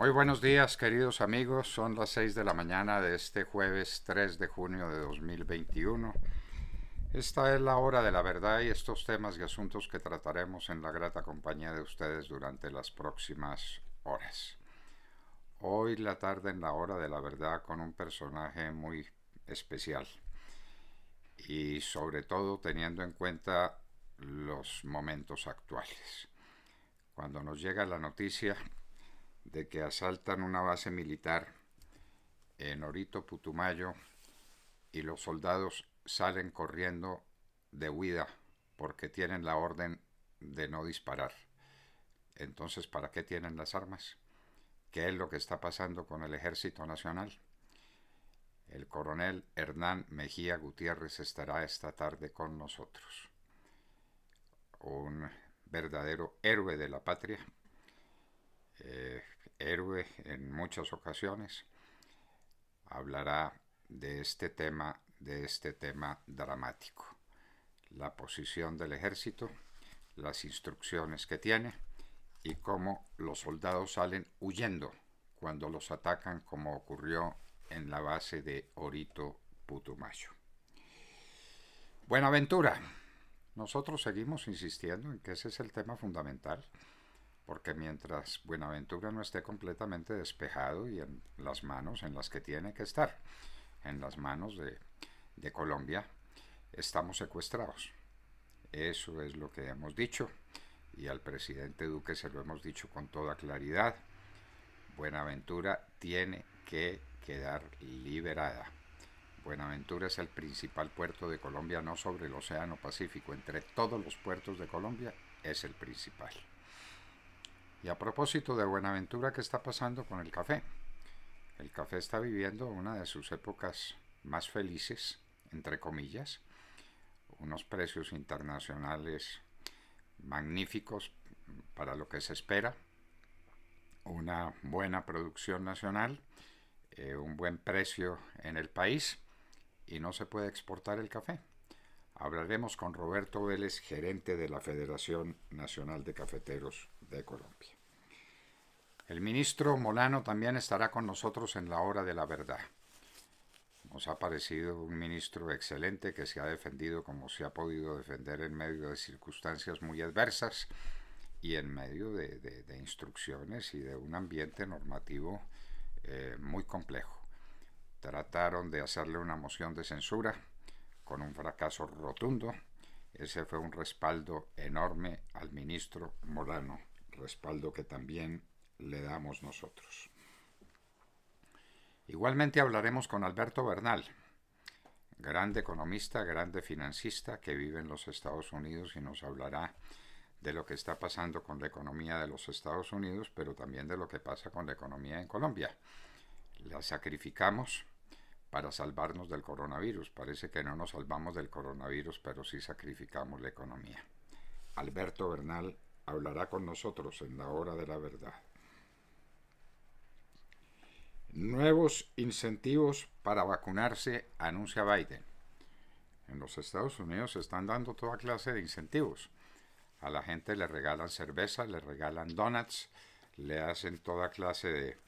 Muy buenos días, queridos amigos. Son las 6 de la mañana de este jueves 3 de junio de 2021. Esta es la hora de la verdad y estos temas y asuntos que trataremos en la grata compañía de ustedes durante las próximas horas. Hoy la tarde en la hora de la verdad con un personaje muy especial y sobre todo teniendo en cuenta los momentos actuales. Cuando nos llega la noticia de que asaltan una base militar en Orito Putumayo y los soldados salen corriendo de huida porque tienen la orden de no disparar. Entonces, ¿para qué tienen las armas? ¿Qué es lo que está pasando con el Ejército Nacional? El coronel Hernán Mejía Gutiérrez estará esta tarde con nosotros. Un verdadero héroe de la patria. Eh, héroe en muchas ocasiones, hablará de este tema, de este tema dramático, la posición del ejército, las instrucciones que tiene y cómo los soldados salen huyendo cuando los atacan como ocurrió en la base de Orito Putumayo. Buenaventura, nosotros seguimos insistiendo en que ese es el tema fundamental porque mientras Buenaventura no esté completamente despejado y en las manos en las que tiene que estar, en las manos de, Colombia, estamos secuestrados. Eso es lo que hemos dicho y al presidente Duque se lo hemos dicho con toda claridad. Buenaventura tiene que quedar liberada. Buenaventura es el principal puerto de Colombia, no sobre el Océano Pacífico, entre todos los puertos de Colombia es el principal. Y a propósito de Buenaventura, ¿qué está pasando con el café? El café está viviendo una de sus épocas más felices, entre comillas, unos precios internacionales magníficos para lo que se espera, una buena producción nacional, eh, un buen precio en el país y no se puede exportar el café. Hablaremos con Roberto Vélez, gerente de la Federación Nacional de Cafeteros de Colombia. El ministro Molano también estará con nosotros en la hora de la verdad. Nos ha parecido un ministro excelente que se ha defendido como se ha podido defender en medio de circunstancias muy adversas y en medio de, instrucciones y de un ambiente normativo eh, muy complejo. Trataron de hacerle una moción de censura con un fracaso rotundo. Ese fue un respaldo enorme al ministro Molano, respaldo que también le damos nosotros. Igualmente hablaremos con Alberto Bernal, grande economista, grande financista que vive en los Estados Unidos y nos hablará de lo que está pasando con la economía de los Estados Unidos, pero también de lo que pasa con la economía en Colombia. La sacrificamos para salvarnos del coronavirus. Parece que no nos salvamos del coronavirus, pero sí sacrificamos la economía. Alberto Bernal hablará con nosotros en la hora de la verdad. Nuevos incentivos para vacunarse, anuncia Biden. En los Estados Unidos se están dando toda clase de incentivos. A la gente le regalan cerveza, le regalan donuts, le hacen toda clase de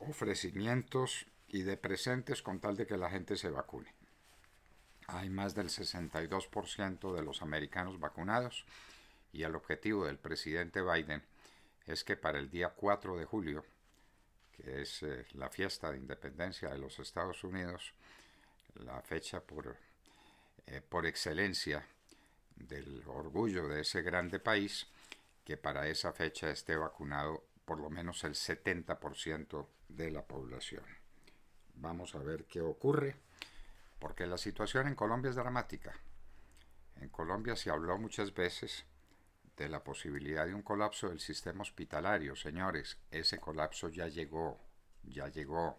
ofrecimientos y de presentes con tal de que la gente se vacune. Hay más del 62% de los americanos vacunados y el objetivo del presidente Biden es que para el día 4 de julio es eh, la fiesta de independencia de los Estados Unidos, la fecha por, eh, por excelencia del orgullo de ese grande país, que para esa fecha esté vacunado por lo menos el 70% de la población. Vamos a ver qué ocurre, porque la situación en Colombia es dramática. En Colombia se habló muchas veces de la posibilidad de un colapso del sistema hospitalario. Señores, ese colapso ya llegó, ya llegó.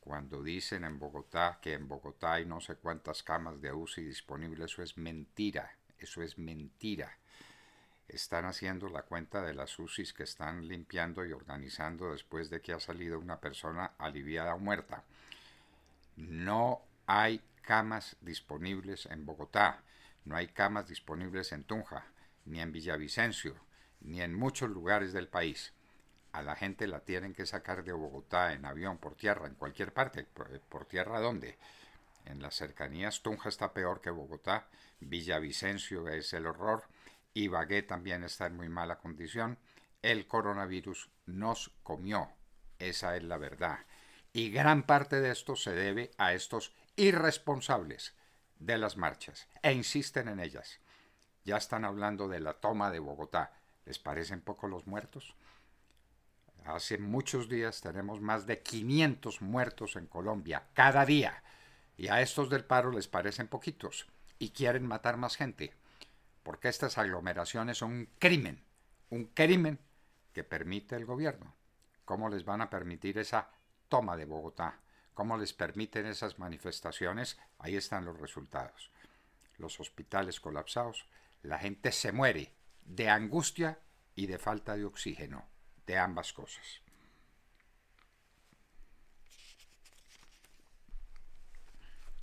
Cuando dicen en Bogotá que en Bogotá hay no sé cuántas camas de UCI disponibles, eso es mentira, eso es mentira. Están haciendo la cuenta de las UCIs que están limpiando y organizando después de que ha salido una persona aliviada o muerta. No hay camas disponibles en Bogotá, no hay camas disponibles en Tunja, ni en Villavicencio, ni en muchos lugares del país. A la gente la tienen que sacar de Bogotá en avión, por tierra, en cualquier parte. ¿Por, eh, tierra dónde? En las cercanías Tunja está peor que Bogotá, Villavicencio es el horror, y Ibagué también está en muy mala condición. El coronavirus nos comió, esa es la verdad. Y gran parte de esto se debe a estos irresponsables de las marchas e insisten en ellas. Ya están hablando de la toma de Bogotá. ¿Les parecen poco los muertos? Hace muchos días tenemos más de 500 muertos en Colombia, cada día. Y a estos del paro les parecen poquitos y quieren matar más gente, porque estas aglomeraciones son un crimen, un crimen que permite el gobierno. ¿Cómo les van a permitir esa toma de Bogotá? ¿Cómo les permiten esas manifestaciones? Ahí están los resultados. Los hospitales colapsados, la gente se muere de angustia y de falta de oxígeno, de ambas cosas.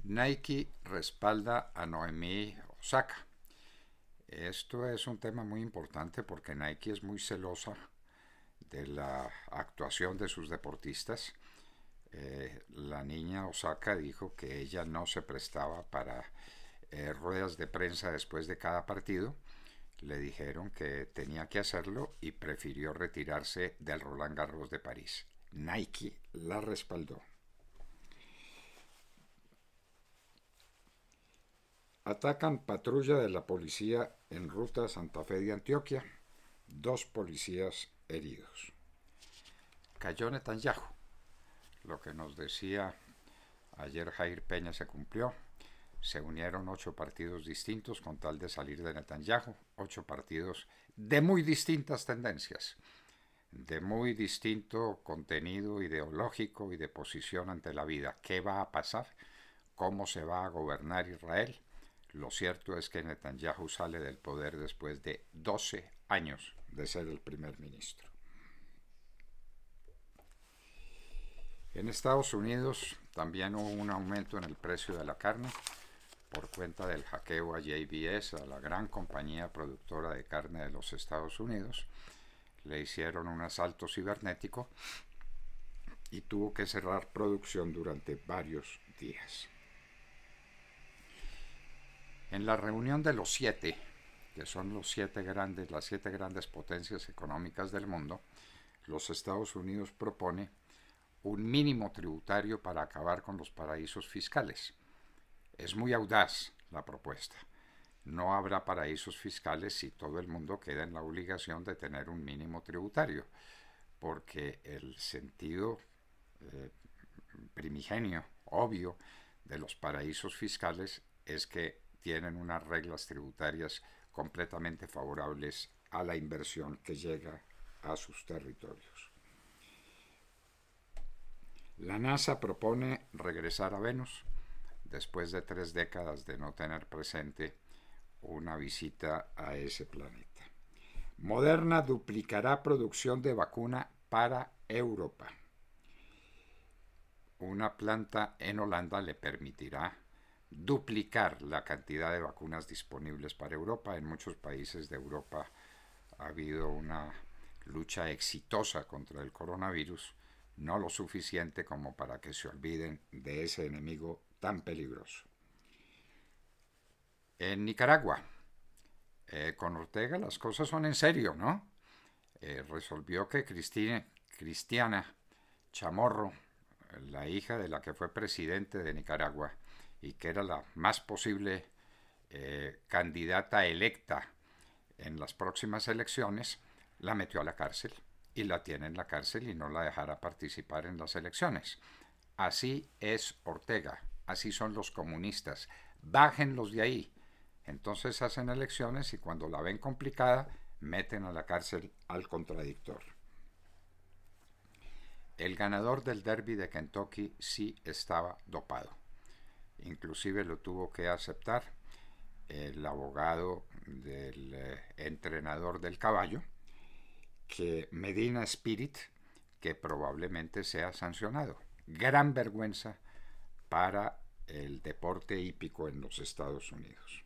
Nike respalda a Noemí Osaka. Esto es un tema muy importante porque Nike es muy celosa de la actuación de sus deportistas. Eh, la niña Osaka dijo que ella no se prestaba para eh, ruedas de prensa después de cada partido, le dijeron que tenía que hacerlo y prefirió retirarse del Roland Garros de París. Nike la respaldó. Atacan patrulla de la policía en ruta Santa Fe de Antioquia. Dos policías heridos. Cayó Netanyahu. Lo que nos decía ayer Jair Peña se cumplió se unieron ocho partidos distintos con tal de salir de Netanyahu, ocho partidos de muy distintas tendencias, de muy distinto contenido ideológico y de posición ante la vida. ¿Qué va a pasar? ¿Cómo se va a gobernar Israel? Lo cierto es que Netanyahu sale del poder después de 12 años de ser el primer ministro. En Estados Unidos también hubo un aumento en el precio de la carne por cuenta del hackeo a JBS, a la gran compañía productora de carne de los Estados Unidos. Le hicieron un asalto cibernético y tuvo que cerrar producción durante varios días. En la reunión de los siete, que son los siete grandes, las siete grandes potencias económicas del mundo, los Estados Unidos propone un mínimo tributario para acabar con los paraísos fiscales es muy audaz la propuesta. No habrá paraísos fiscales si todo el mundo queda en la obligación de tener un mínimo tributario, porque el sentido eh, primigenio, obvio, de los paraísos fiscales es que tienen unas reglas tributarias completamente favorables a la inversión que llega a sus territorios. La NASA propone regresar a Venus después de tres décadas de no tener presente una visita a ese planeta. Moderna duplicará producción de vacuna para Europa. Una planta en Holanda le permitirá duplicar la cantidad de vacunas disponibles para Europa. En muchos países de Europa ha habido una lucha exitosa contra el coronavirus, no lo suficiente como para que se olviden de ese enemigo tan peligroso. En Nicaragua, eh, con Ortega las cosas son en serio, ¿no? Eh, resolvió que Cristina, Cristiana Chamorro, la hija de la que fue presidente de Nicaragua y que era la más posible eh, candidata electa en las próximas elecciones, la metió a la cárcel y la tiene en la cárcel y no la dejará participar en las elecciones. Así es Ortega, Así son los comunistas. Bájenlos de ahí. Entonces hacen elecciones y cuando la ven complicada, meten a la cárcel al contradictor. El ganador del derby de Kentucky sí estaba dopado. Inclusive lo tuvo que aceptar el abogado del eh, entrenador del caballo, que Medina Spirit, que probablemente sea sancionado. Gran vergüenza para el deporte hípico en los Estados Unidos.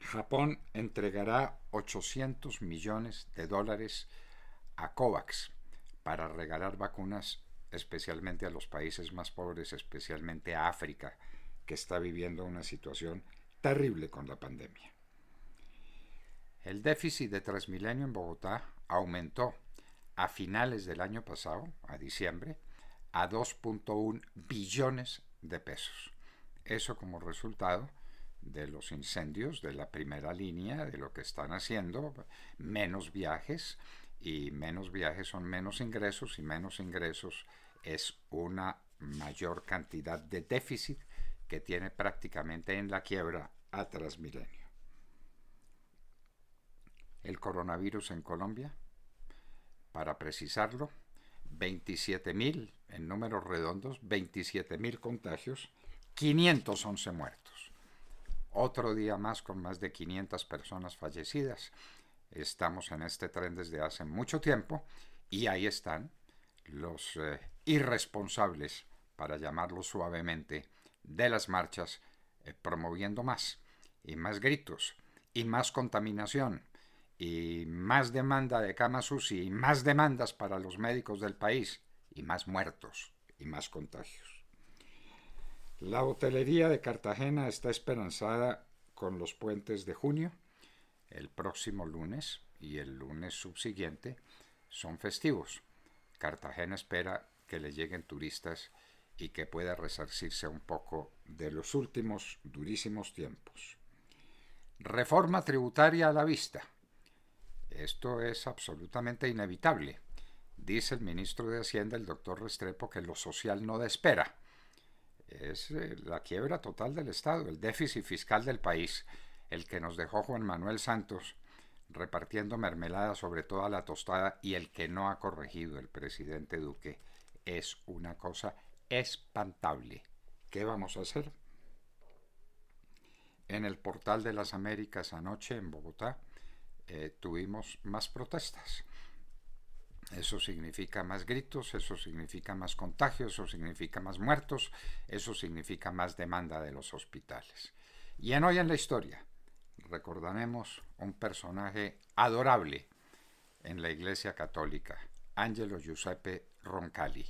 Japón entregará 800 millones de dólares a COVAX para regalar vacunas especialmente a los países más pobres, especialmente a África, que está viviendo una situación terrible con la pandemia. El déficit de Transmilenio en Bogotá aumentó a finales del año pasado, a diciembre, a 2.1 billones de pesos. Eso como resultado de los incendios de la primera línea, de lo que están haciendo, menos viajes y menos viajes son menos ingresos y menos ingresos es una mayor cantidad de déficit que tiene prácticamente en la quiebra a Transmilenio. El coronavirus en Colombia, para precisarlo, 27.000 en números redondos, 27.000 contagios, 511 muertos. Otro día más con más de 500 personas fallecidas. Estamos en este tren desde hace mucho tiempo y ahí están los eh, irresponsables, para llamarlo suavemente, de las marchas eh, promoviendo más y más gritos y más contaminación y más demanda de camas UCI y más demandas para los médicos del país más muertos y más contagios. La hotelería de Cartagena está esperanzada con los puentes de junio, el próximo lunes y el lunes subsiguiente son festivos. Cartagena espera que le lleguen turistas y que pueda resarcirse un poco de los últimos durísimos tiempos. Reforma tributaria a la vista. Esto es absolutamente inevitable. Dice el ministro de Hacienda, el doctor Restrepo, que lo social no da espera. Es eh, la quiebra total del Estado, el déficit fiscal del país, el que nos dejó Juan Manuel Santos repartiendo mermelada sobre toda la tostada y el que no ha corregido el presidente Duque. Es una cosa espantable. ¿Qué vamos a hacer? En el portal de las Américas anoche en Bogotá eh, tuvimos más protestas. Eso significa más gritos, eso significa más contagios, eso significa más muertos, eso significa más demanda de los hospitales. Y en hoy en la historia recordaremos un personaje adorable en la Iglesia Católica, Angelo Giuseppe Roncalli.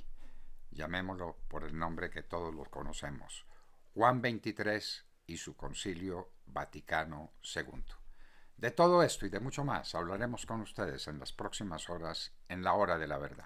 Llamémoslo por el nombre que todos lo conocemos, Juan XXIII y su concilio Vaticano II. De todo esto y de mucho más hablaremos con ustedes en las próximas horas en la hora de la verdad.